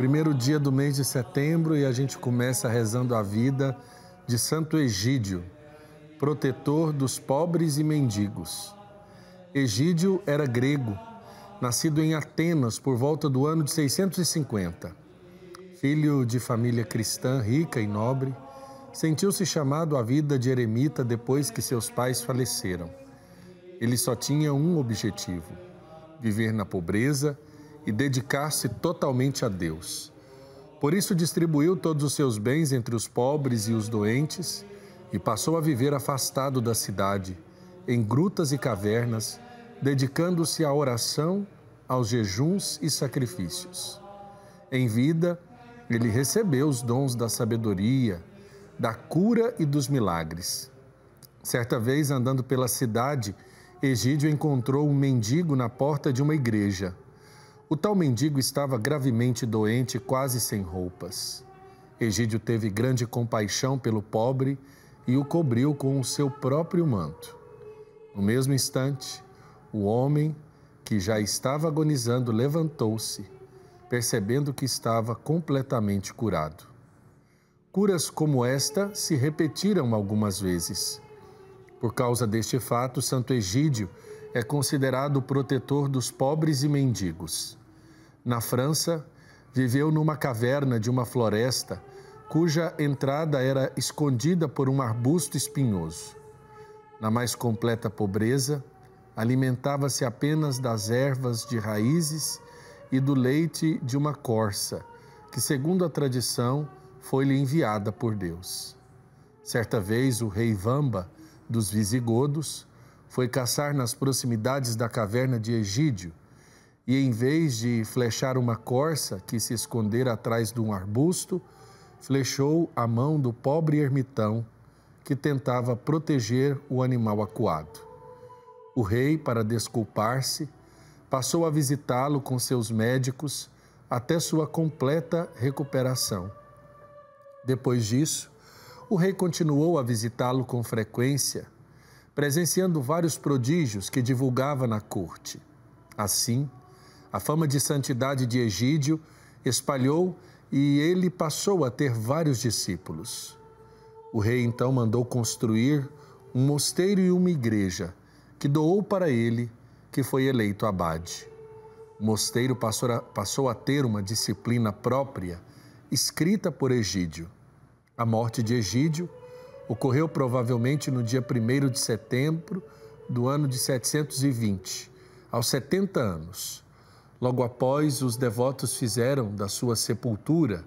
Primeiro dia do mês de setembro e a gente começa rezando a vida de Santo Egídio, protetor dos pobres e mendigos. Egídio era grego, nascido em Atenas por volta do ano de 650. Filho de família cristã rica e nobre, sentiu-se chamado à vida de eremita depois que seus pais faleceram. Ele só tinha um objetivo: viver na pobreza e dedicar-se totalmente a Deus. Por isso, distribuiu todos os seus bens entre os pobres e os doentes e passou a viver afastado da cidade, em grutas e cavernas, dedicando-se à oração, aos jejuns e sacrifícios. Em vida, ele recebeu os dons da sabedoria, da cura e dos milagres. Certa vez, andando pela cidade, Egídio encontrou um mendigo na porta de uma igreja o tal mendigo estava gravemente doente, quase sem roupas. Egídio teve grande compaixão pelo pobre e o cobriu com o seu próprio manto. No mesmo instante, o homem, que já estava agonizando, levantou-se, percebendo que estava completamente curado. Curas como esta se repetiram algumas vezes. Por causa deste fato, Santo Egídio é considerado o protetor dos pobres e mendigos. Na França, viveu numa caverna de uma floresta cuja entrada era escondida por um arbusto espinhoso. Na mais completa pobreza, alimentava-se apenas das ervas de raízes e do leite de uma corça, que, segundo a tradição, foi-lhe enviada por Deus. Certa vez, o rei Vamba, dos Visigodos, foi caçar nas proximidades da caverna de Egídio e, em vez de flechar uma corça que se escondera atrás de um arbusto, flechou a mão do pobre ermitão que tentava proteger o animal acuado. O rei, para desculpar-se, passou a visitá-lo com seus médicos até sua completa recuperação. Depois disso, o rei continuou a visitá-lo com frequência, presenciando vários prodígios que divulgava na corte. Assim, a fama de santidade de Egídio espalhou e ele passou a ter vários discípulos. O rei então mandou construir um mosteiro e uma igreja, que doou para ele, que foi eleito abade. O mosteiro passou a, passou a ter uma disciplina própria, escrita por Egídio. A morte de Egídio ocorreu provavelmente no dia 1 de setembro do ano de 720, aos 70 anos Logo após, os devotos fizeram da sua sepultura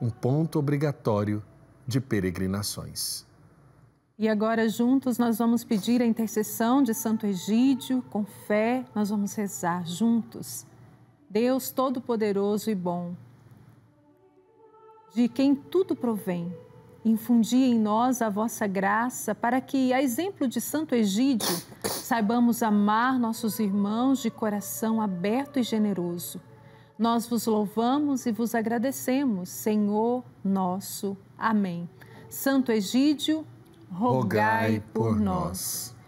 um ponto obrigatório de peregrinações. E agora, juntos, nós vamos pedir a intercessão de Santo Egídio, com fé, nós vamos rezar juntos. Deus Todo-Poderoso e Bom, de quem tudo provém, infundi em nós a vossa graça para que, a exemplo de Santo Egídio, Saibamos amar nossos irmãos de coração aberto e generoso. Nós vos louvamos e vos agradecemos, Senhor nosso. Amém. Santo Egídio, rogai, rogai por nós. nós.